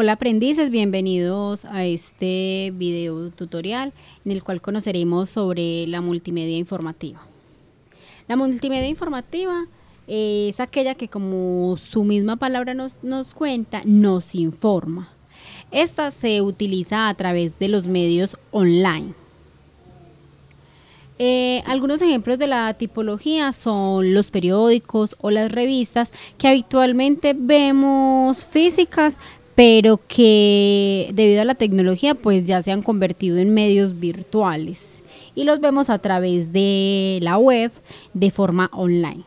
Hola aprendices, bienvenidos a este video tutorial en el cual conoceremos sobre la multimedia informativa. La multimedia informativa es aquella que como su misma palabra nos, cuenta, nos informa. Esta se utiliza a través de los medios online. Eh, algunos ejemplos de la tipología son los periódicos o las revistas que habitualmente vemos físicas, pero que debido a la tecnología pues ya se han convertido en medios virtuales y los vemos a través de la web de forma online.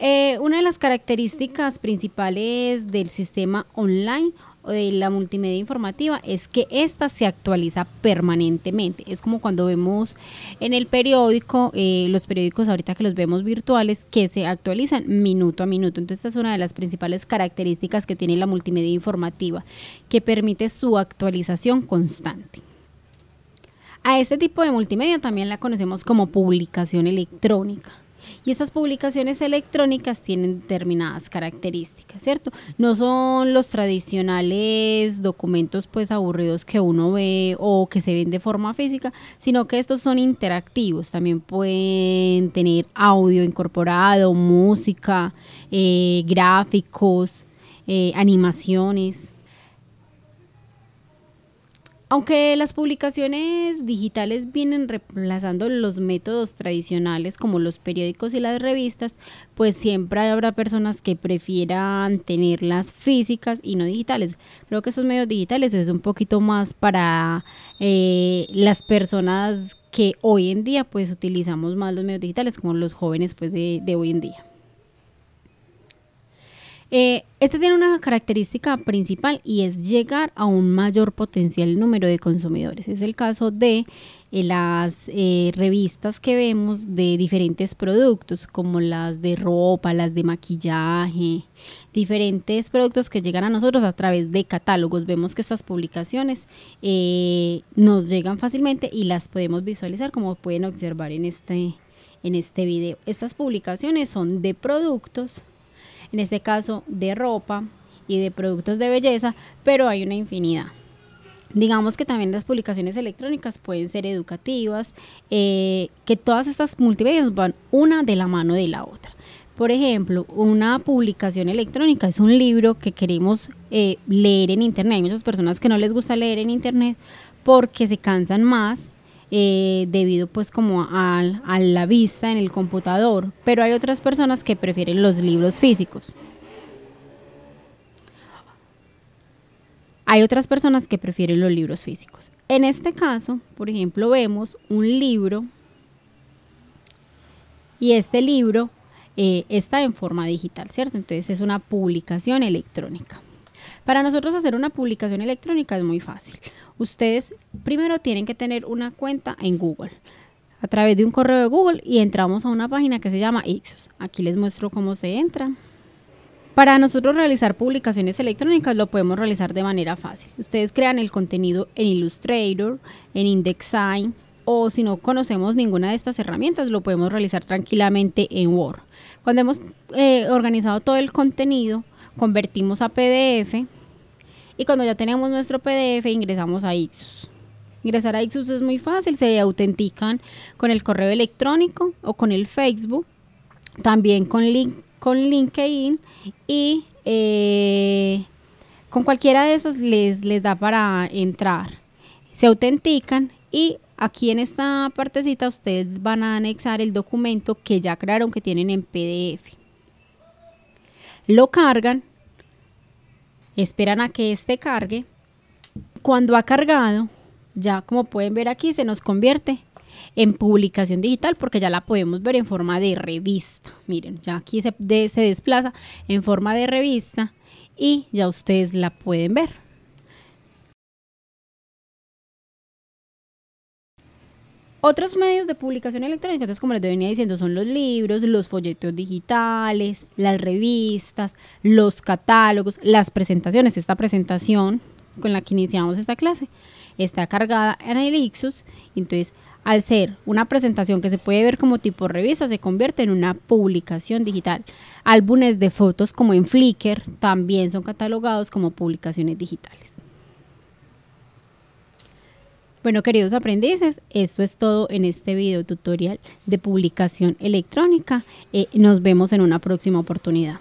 Eh, una de las características principales del sistema online de la multimedia informativa es que ésta se actualiza permanentemente. Es como cuando vemos en el periódico, eh, los periódicos ahorita que los vemos virtuales, que se actualizan minuto a minuto. Entonces esta es una de las principales características que tiene la multimedia informativa, que permite su actualización constante. A este tipo de multimedia también la conocemos como publicación electrónica y esas publicaciones electrónicas tienen determinadas características, ¿cierto? No son los tradicionales documentos pues aburridos que uno ve o que se ven de forma física, sino que estos son interactivos, también pueden tener audio incorporado, música, eh, gráficos, eh, animaciones. Aunque las publicaciones digitales vienen reemplazando los métodos tradicionales como los periódicos y las revistas, pues siempre habrá personas que prefieran tenerlas físicas y no digitales. Creo que esos medios digitales es un poquito más para eh, las personas que hoy en día pues utilizamos más los medios digitales como los jóvenes pues de hoy en día. Eh, este tiene una característica principal y es llegar a un mayor potencial número de consumidores. Es el caso de eh, las eh, revistas que vemos de diferentes productos, como las de ropa, las de maquillaje, diferentes productos que llegan a nosotros a través de catálogos. Vemos que estas publicaciones nos llegan fácilmente y las podemos visualizar como pueden observar en este, en este video. Estas publicaciones son de productos en este caso de ropa y de productos de belleza, pero hay una infinidad. Digamos que también las publicaciones electrónicas pueden ser educativas, eh, que todas estas multimedias van una de la mano de la otra. Por ejemplo, una publicación electrónica es un libro que queremos eh, leer en Internet. Hay muchas personas que no les gusta leer en Internet porque se cansan más eh, debido pues como a, a la vista en el computador, pero hay otras personas que prefieren los libros físicos. Hay otras personas que prefieren los libros físicos. En este caso, por ejemplo, vemos un libro y este libro eh, está en forma digital, ¿cierto? Entonces es una publicación electrónica. Para nosotros hacer una publicación electrónica es muy fácil. Ustedes primero tienen que tener una cuenta en Google a través de un correo de Google y entramos a una página que se llama Ixos. Aquí les muestro cómo se entra. Para nosotros realizar publicaciones electrónicas lo podemos realizar de manera fácil. Ustedes crean el contenido en Illustrator, en InDesign o si no conocemos ninguna de estas herramientas lo podemos realizar tranquilamente en Word. Cuando hemos eh, organizado todo el contenido, convertimos a PDF y cuando ya tenemos nuestro PDF, ingresamos a Ixus. Ingresar a Ixus es muy fácil, se autentican con el correo electrónico o con el Facebook, también con, con LinkedIn y eh, con cualquiera de esas les, les da para entrar. Se autentican y aquí en esta partecita ustedes van a anexar el documento que ya crearon que tienen en PDF. Lo cargan Esperan a que este cargue. Cuando ha cargado, ya como pueden ver aquí, se nos convierte en publicación digital porque ya la podemos ver en forma de revista. Miren, ya aquí se, se desplaza en forma de revista y ya ustedes la pueden ver. Otros medios de publicación electrónica, entonces como les venía diciendo, son los libros, los folletos digitales, las revistas, los catálogos, las presentaciones. Esta presentación con la que iniciamos esta clase está cargada en Elixus, entonces al ser una presentación que se puede ver como tipo revista, se convierte en una publicación digital. Álbumes de fotos como en Flickr también son catalogados como publicaciones digitales. Bueno, queridos aprendices, esto es todo en este video tutorial de publicación electrónica. Eh, nos vemos en una próxima oportunidad.